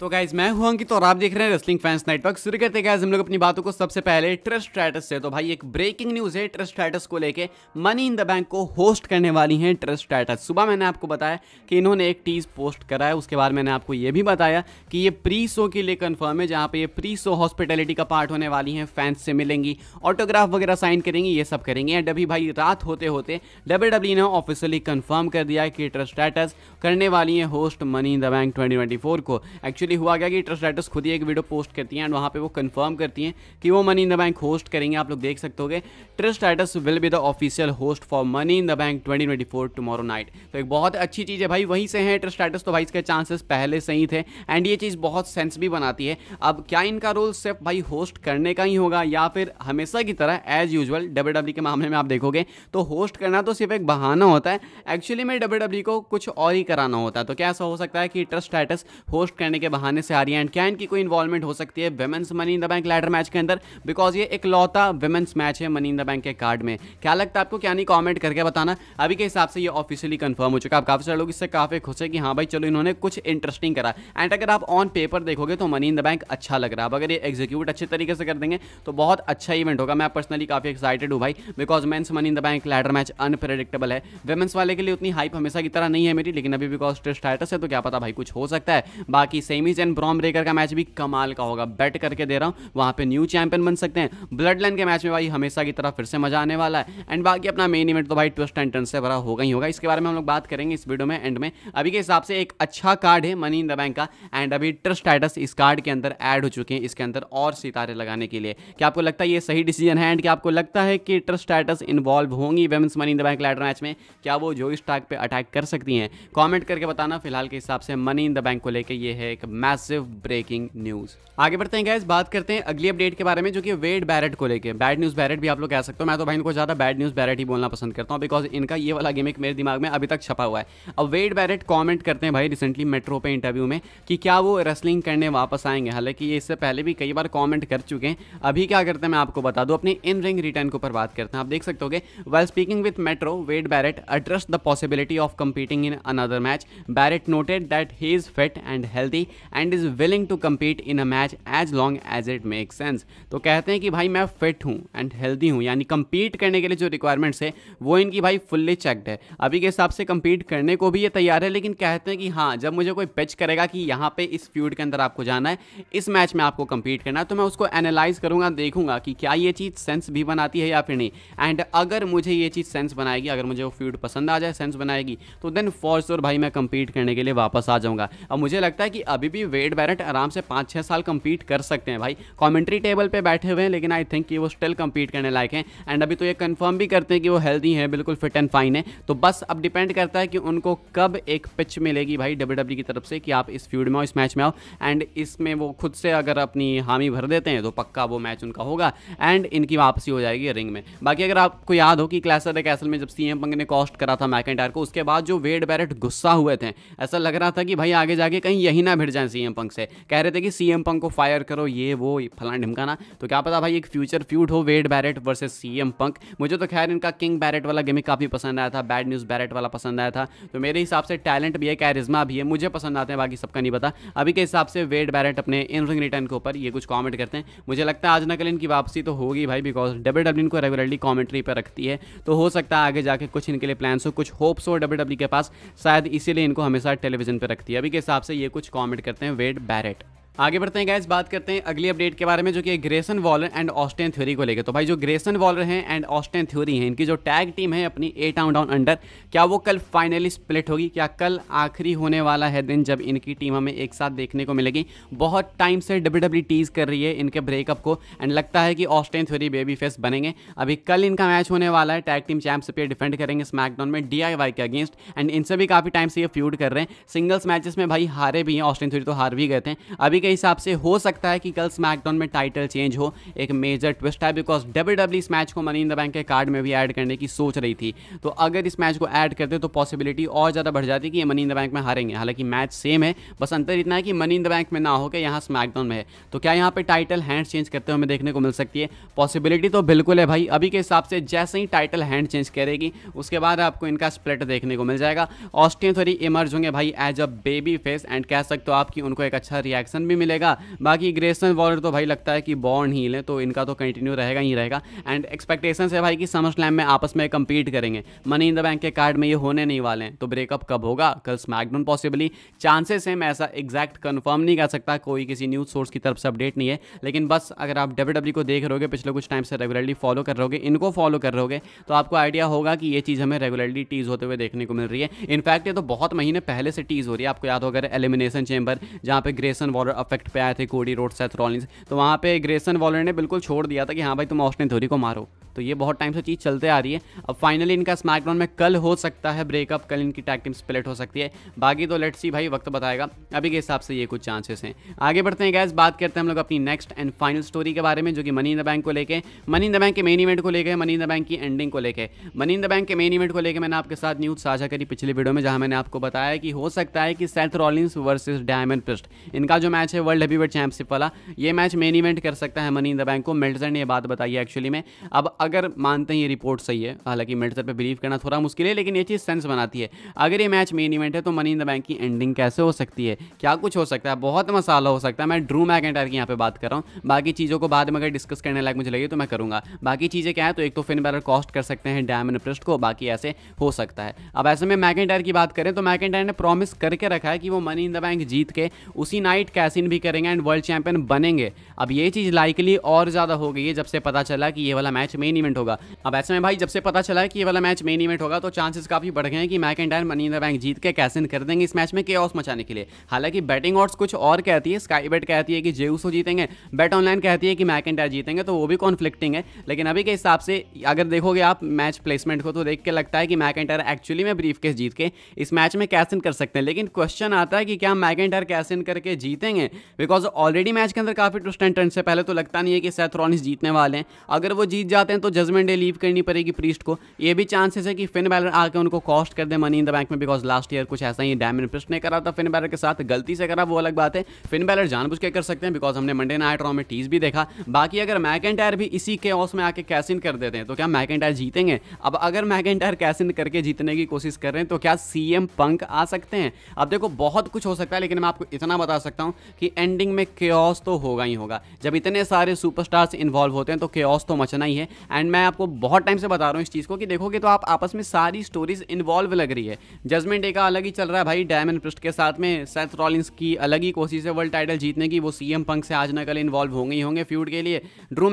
तो गाइज मैं हुआ अंकित तो और आप देख रहे हैं रेसलिंग फैंस नेटवर्क शुरू करते गैस हम लोग अपनी बातों को सबसे पहले ट्रस्ट स्टैटस से तो भाई एक ब्रेकिंग न्यूज़ है ट्रस्ट स्टैटस को लेके मनी इन द बैंक को होस्ट करने वाली हैं ट्रस्ट स्टैटस सुबह मैंने आपको बताया कि इन्होंने एक टीज पोस्ट करा है उसके बाद मैंने आपको ये भी बताया कि ये प्री शो के लिए कन्फर्म है जहाँ पर ये प्री शो हॉस्पिटैलिटी का पार्ट होने वाली है फैंस से मिलेंगी ऑटोग्राफ वगैरह साइन करेंगी ये सब करेंगे एंड अभी भाई रात होते होते डब्ल्यू ने ऑफिशियली कन्फर्म कर दिया कि ट्रस्ट स्ट्रैटस करने वाली है host money in the bank twenty को एक्चुअली एक्चुअली हुआ क्या कि ट्रस्ट डाइटस खुद ही एक वीडियो पोस्ट करती हैं एंड वहाँ पे वो कंफर्म करती हैं कि वो money in the bank host करेंगे आप लोग देख सकते होगे ट्रस्ट डाइटस will be the official host for money in the bank twenty twenty four night तो एक बहुत अच्छी चीज़ है भाई वहीं से है ट्रस्ट डाइटस तो भाई इसके चांसेस पहले से ही थे एंड ये चीज़ बहुत सेंस भी बनाती है अब क्या इनका रोल सिर्फ भाई होस्ट करने का ही होगा या फिर हमेशा की तरह एज यूजल डब्ल्यू के मामले में आप देखोगे तो होस्ट करना तो सिर्फ एक बहाना होता है एक्चुअली में डब्ल्यू e को कुछ और ही कराना होता है तो क्या ऐसा हो सकता है कि ट्रस्ट टाइटस होस्ट करने के बहाने से आ रही है एंड क्या इनकी कोई इन्वॉल्वमेंट हो सकती है women's money in the bank ladder match के अंदर बिकॉज ये एक लौता वेमेंस मैच है मनी इन द बैंक के कार्ड में क्या लगता है आपको क्या नहीं कॉमेंट करके बताना अभी के हिसाब से ये ऑफिशियली कन्फर्म हो चुका है आप काफ़ी सारे लोग इससे काफ़ी खुश है कि हाँ भाई चलो इन्होंने कुछ इंटरेस्टिंग करा एंड अगर आप ऑन पेपर देखोगे तो मनी इन द बैंक अच्छा लग रहा है अगर ये एग्जीक्यूट अच्छे तरीके से कर देंगे तो बहुत अच्छा इवेंट होगा मैं पर्सनली काफ़ी एक्साइटेड हूँ भाई because men's money in the bank ladder match unpredictable है वेमेंस वाले के लिए उतनी हाइप हमेशा की तरह नहीं है मेरी लेकिन अभी बिकॉज टेस्ट स्टार्टस है तो क्या पता भाई कुछ हो सकता है बाकी सेम डेमिस एंड ब्रॉम ब्रेकर का मैच भी कमाल का होगा बैट करके दे रहा हूँ वहाँ पे न्यू चैंपियन बन सकते हैं ब्लड लाइन के मैच में भाई हमेशा की तरह फिर से मजा आने वाला है एंड बाकी अपना मेन इवेंट तो भाई ट्विस्ट एंड टर्न से भरा होगा ही होगा इसके बारे में हम लोग बात करेंगे इस वीडियो में एंड में अभी के हिसाब से एक अच्छा कार्ड है मनी इन द बैंक का एंड अभी ट्रस्ट टाइटस इस कार्ड के अंदर ऐड हो चुके हैं इसके अंदर और सितारे लगाने के लिए क्या आपको लगता है ये सही डिसीजन है एंड क्या आपको लगता है कि ट्रस्ट टाइटस इन्वॉल्व होंगी women's money in the bank ladder match में क्या वो जो स्टाक पर अटैक कर सकती हैं कॉमेंट करके बताना फिलहाल के हिसाब से मनी इन द बैंक को लेकर यह है एक मैसिव ब्रेकिंग न्यूज आगे बढ़ते हैं गैस बात करते हैं अगली अपडेट के बारे में जो कि वेड बैरेट को लेकर बैड न्यूज बैरेट भी आप लोग कह सकते हो मैं तो भाई इनको ज्यादा बैड न्यूज बैरेट ही बोलना पसंद करता हूँ बिकॉज इनका ये वाला गेमिक मेरे दिमाग में अभी तक छपा हुआ है अब वेड बैरेट कॉमेंट करते हैं भाई रिसेंटली मेट्रो पे इंटरव्यू में कि क्या वो रेसलिंग करने वापस आएंगे हालांकि ये इससे पहले भी कई बार कॉमेंट कर चुके हैं अभी क्या करते हैं मैं आपको बता दूँ अपने इन रिंग रिटर्न के ऊपर बात करते हैं आप देख सकते होगे well speaking with Metro Wade Barrett addressed the possibility of competing in another match Barrett noted that he is fit and healthy and is willing to compete in a match as long as it make sense तो कहते हैं कि भाई मैं fit हूँ and healthy हूँ यानी compete करने के लिए जो रिक्वायरमेंट्स है वो इनकी भाई फुल्ली चेकड है अभी के हिसाब से कम्पीट करने को भी ये तैयार है लेकिन कहते हैं कि हाँ जब मुझे कोई पिच करेगा कि यहाँ पे इस फ्यूड के अंदर आपको जाना है इस मैच में आपको कम्पीट करना है तो मैं उसको एनालाइज करूँगा देखूंगा कि क्या ये चीज़ सेंस भी बनाती है या फिर नहीं एंड अगर मुझे ये चीज़ सेंस बनाएगी अगर मुझे वो फ्यूड पसंद आ जाए सेंस बनाएगी तो देन फॉर श्योर भाई मैं कम्पीट करने के लिए वापस आ जाऊँगा अब मुझे लगता है कि अभी भी वेड बैरट आराम से पाँच छः साल कम्पीट कर सकते हैं भाई कॉमेंट्री टेबल पर बैठे हुए हैं लेकिन आई थिंक वो स्टिल कम्पीट करने लायक हैं एंड अभी तो ये कन्फर्म भी करते हैं कि वो हेल्दी हैं बिल्कुल फिट एंड फाइन है तो बस अब डिपेंड करता है कि उनको कब एक पिच मिलेगी भाई डब्ल्यू e की तरफ से कि आप इस फ्यूड में आओ इस मैच में आओ एंड इसमें वो खुद से अगर अपनी हामी भर देते हैं तो पक्का वो मैच उनका होगा एंड इनकी वापसी हो जाएगी रिंग में बाकी अगर आपको याद हो कि क्लासर ऑफ कैसल में जब एम पंग ने कॉस्ट करा था मैकेंटायर को उसके बाद जो वेड बैरेट गुस्सा हुए थे ऐसा लग रहा था कि भाई आगे जाके कहीं यही ना भिड़ जाएं सीएम पंक से कह रहे थे कि सीएम पंक को फायर करो ये वो फलाना ढिमकाना तो क्या पता भाई एक फ्यूचर फ्यूड हो Wade Barrett versus CM Punk मुझे तो खैर इनका किंग बैरेट वाला गेमिक काफ़ी पसंद आया था बैड न्यूज़ बैरेट वाला पसंद आया था तो मेरे हिसाब से टैलेंट भी है कैरिज्मा भी है मुझे पसंद आते हैं बाकी सबका नहीं पता अभी के हिसाब से वेड बैरेट अपने इन रिंग रिटर्न के ऊपर ये कुछ कॉमेंट करते हैं मुझे लगता है आज ना कल इनकी वापसी तो होगी भाई बिकॉज डब्ल्यू डब्ल्यू इनको रेगुलरली कॉमेंट्री पर रखती है तो हो सकता है आगे जाके कुछ इनके लिए प्लान्स हो कुछ होप्स हो डब्ल्यू डब्ल्यू e के पास शायद इसीलिए इनको हमेशा टेलीविजन पर रखती है अभी के हिसाब से ये कुछ कॉमेंट करते हैं वेड बैरेट आगे बढ़ते हैं गैस बात करते हैं अगली अपडेट के बारे में जो कि Grayson Waller and Austin Theory को लेकर तो भाई जो ग्रेसन वॉलर हैं एंड ऑस्टेन थ्योरी हैं इनकी जो टैग टीम है अपनी ए टाउन डाउन अंडर क्या वो कल फाइनली स्प्लिट होगी क्या कल आखिरी होने वाला है दिन जब इनकी टीम हमें एक साथ देखने को मिलेगी बहुत टाइम से डब्ल्यू डब्ल्यू टीज कर रही है इनके ब्रेकअप को एंड लगता है कि ऑस्टेन थ्योरी बेबी फेस बनेंगे अभी कल इनका मैच होने वाला है टैग टीम चैम्प ये डिफेंड करेंगे स्मैकडाउन में डी के अगेंस्ट एंड इनसे भी काफ़ी टाइम से ये फ्यूड कर रहे हैं सिंगल्स मैचेस में भाई हारे भी हैं ऑस्टेन थ्योरी तो हार भी गए थे अभी के हिसाब से हो सकता है कि कल स्मैकडाउन में टाइटल चेंज हो एक मेजर ट्विस्ट है बिकॉज डब्ल्यू डब्ल्यू इस मैच को मनी इन द बैंक के कार्ड में भी ऐड करने की सोच रही थी तो अगर इस मैच को ऐड करते तो पॉसिबिलिटी और ज़्यादा बढ़ जाती कि ये मनी इन द बैंक में हारेंगे हालांकि मैच सेम है बस अंतर इतना है कि मनी इन द बैंक में ना होकर यहाँ स्मैकडाउन में है तो क्या यहाँ पर टाइटल हैंड चेंज करते हुए हमें देखने को मिल सकती है पॉसिबिलिटी तो बिल्कुल है भाई अभी के हिसाब से जैसे ही टाइटल हैंड चेंज करेगी उसके बाद आपको इनका स्प्लिट देखने को मिल जाएगा ऑस्टिन थोड़ी इमर्ज होंगे भाई as a baby face and कह सकते हो आप कि उनको एक अच्छा रिएक्शन भी भी मिलेगा बाकी ग्रेसन वॉलर तो भाई लगता है कि बॉर्न ही है तो इनका तो कंटिन्यू रहेगा ही रहेगा एंड एक्सपेक्टेशन है भाई कि समर स्लैम में आपस में कंपीट करेंगे मनी इन द बैंक के कार्ड में ये होने नहीं वाले हैं तो ब्रेकअप कब होगा कल स्मैकडाउन पॉसिबली चांसेस हैं मैं ऐसा एग्जैक्ट कन्फर्म नहीं कर सकता कोई किसी न्यूज़ सोर्स की तरफ से अपडेट नहीं है लेकिन बस अगर आप डब्ल्यू e को देख रहोगे पिछले कुछ टाइम से रेगुलरली फॉलो कर रहोगे इनको फॉलो कर रहे तो आपको आइडिया होगा कि ये चीज़ हमें रेगुलरली टीज़ होते हुए देखने को मिल रही है इनफैक्ट ये तो बहुत महीने पहले से टीज़ हो रही है आपको याद होगा एलिमिनेशन चेंबर जहाँ पे ग्रेसन वॉलर अफेक्ट पे आए थे कोडी रोड सेथ रॉलिंस तो वहाँ पे ग्रेसन वॉलर ने बिल्कुल छोड़ दिया था कि हाँ भाई तुम ऑस्टिन धोरी को मारो तो ये बहुत टाइम से चीज़ चलते आ रही है अब फाइनली इनका स्मैकडाउन में कल हो सकता है ब्रेकअप कल इनकी टैग टीम स्प्लिट हो सकती है बाकी तो लेट्स सी भाई वक्त बताएगा अभी के हिसाब से ये कुछ चांसेस हैं आगे बढ़ते हैं गैस बात करते हैं हम लोग अपनी नेक्स्ट एंड फाइनल स्टोरी के बारे में जो कि मनी इन द बैंक को लेकर मनी इन द बैंक के मेन इवेंट को लेकर मनी इन द बैंक की एंडिंग को लेकर मनी इन द बैंक के मेन इवेंट को लेकर मैंने आपके साथ न्यूज़ साझा करी पिछले वीडियो में जहां मैंने आपको बताया कि हो सकता है कि Seth Rollins versus Damian Priest इनका जो मैच है वर्ल्ड वेट चैंपियनशिप वाला ये मैच मेन इवेंट कर सकता है मनी इन द बैंक को मिल्टन ने यह बात बताई है एक्चुअली में अब अगर मानते हैं ये रिपोर्ट सही है हालांकि मेडिसर पर बिलीव करना थोड़ा मुश्किल है लेकिन ये चीज़ सेंस बनाती है अगर ये मैच मेन इवेंट है तो मनी इन द बैंक की एंडिंग कैसे हो सकती है क्या कुछ हो सकता है बहुत मसाला हो सकता है मैं ड्रू मैकेंटायर की यहाँ पर बात कर रहा हूँ बाकी चीज़ों को बाद में अगर डिस्कस करने लायक मुझे लगे तो मैं करूँगा बाकी चीज़ें क्या है तो एक तो फिन बैलर कॉस्ट कर सकते हैं डैम इंटरेस्ट को बाकी ऐसे हो सकता है अब ऐसे में मैक की बात करें तो मैक ने प्रॉमिस करके रखा है कि वो मनी इन द बैंक जीत के उसी नाइट कैसिन भी करेंगे एंड वर्ल्ड चैंपियन बनेंगे अब ये चीज़ लाइकली और ज़्यादा हो गई है जब से पता चला कि ये वाला मैच मेन मेन इवेंट होगा अब ऐसे में भाई जब से पता चला है कि ये वाला मैच मेन इवेंट होगा तो चांसेस काफी बढ़ गए हैं कि Mac McIntyre money in bank जीत के कैसे कर देंगे इस मैच में के मचाने के लिए हालांकि बैटिंग ऑर्ड्स कुछ और कहती है स्काई बेट कहती है कि जेउसो जीतेंगे बैट ऑनलाइन कहती है कि मैक मैकेंटायर जीतेंगे तो वो भी कॉन्फ्लिक्टिंग है लेकिन अभी के हिसाब से अगर देखोगे आप मैच प्लेसमेंट को तो देख के लगता है कि मैक मैकेंटायर एक्चुअली में ब्रीफ जीत के इस मैच में कैसे कर सकते हैं लेकिन क्वेश्चन आता है कि क्या मैक कैश कैसे करके जीतेंगे बिकॉज ऑलरेडी मैच के अंदर काफी ट्विस्ट एंड टर्न से पहले तो लगता नहीं है कि सेथ रॉनिस जीतने वाले हैं अगर वो जीत जाते हैं तो तो जजमेंट डे लीव करनी पड़ेगी प्रीस्ट को ये भी चांसेस है कि फिन बैलर आके उनको कॉस्ट कर दे मनी इन द बैंक में बिकॉज लास्ट ईयर कुछ ऐसा ही डायमंड प्रिस्ट ने करा था फिन बैलर के साथ गलती से करा वो अलग बात है फिन बैलर जानबूझ के कर सकते हैं बिकॉज हमने मंडे नाइट रॉ में टीज भी देखा बाकी अगर मैक भी इसी के में आके कैसिन कर देते हैं तो क्या मैक जीतेंगे अब अगर मैक कैसिन करके जीतने की कोशिश कर रहे हैं तो क्या सी पंक आ सकते हैं अब देखो बहुत कुछ हो सकता है लेकिन मैं आपको इतना बता सकता हूँ कि एंडिंग में के तो होगा ही होगा जब इतने सारे सुपरस्टार्स इन्वॉल्व होते हैं तो के तो मचना ही है एंड मैं आपको बहुत टाइम से बता रहा हूँ इस चीज़ को कि देखोगे तो आप आपस में सारी स्टोरीज इन्वॉल्व लग रही है जजमेंट डे का अलग ही चल रहा है भाई डायमंड प्रिस्ट के साथ में सेथ रॉलिंस की अलग ही कोशिश है वर्ल्ड टाइटल जीतने की वो एम पंक से आज ना कल इन्वॉल्व होंगे ही होंगे फ्यूड के लिए ड्रू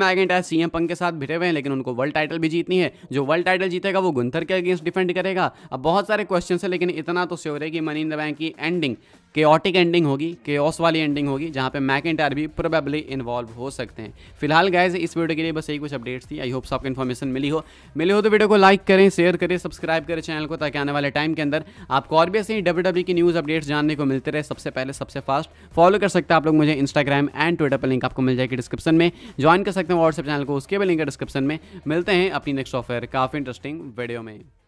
सी एम पंक के साथ भिड़े हुए हैं लेकिन उनको वर्ल्ड टाइटल भी जीतनी है जो वर्ल्ड टाइटल जीतेगा वो गुंथर के अगेंस्ट डिफेंड करेगा अब बहुत सारे क्वेश्चन है लेकिन इतना तो श्योर है कि मनी इन द बैंक की एंडिंग ऑटिक एंडिंग होगी केओस वाली एंडिंग होगी जहाँ पे मैक एंटायर भी प्रोबेबली इन्वॉल्व हो सकते हैं फिलहाल गाइज इस वीडियो के लिए बस यही कुछ अपडेट्स थी आई होप्स आपको इन्फॉर्मेशन मिली हो मिली हो तो वीडियो को लाइक करें शेयर करें सब्सक्राइब करें चैनल को ताकि आने वाले टाइम के अंदर आपको और भी ऐसे ही डब्ल्यू की न्यूज़ अपडेट्स जानने को मिलते रहे सबसे पहले सबसे फास्ट फॉलो कर सकते हैं आप लोग मुझे इंस्टाग्राम एंड ट्विटर पर लिंक आपको मिल जाएगी डिस्क्रिप्शन में ज्वाइन कर सकते हैं व्हाट्सएप चैनल को उसके भी लिंक डिस्क्रिप्शन में मिलते हैं अपनी नेक्स्ट ऑफर काफ़ी इंटरेस्टिंग वीडियो में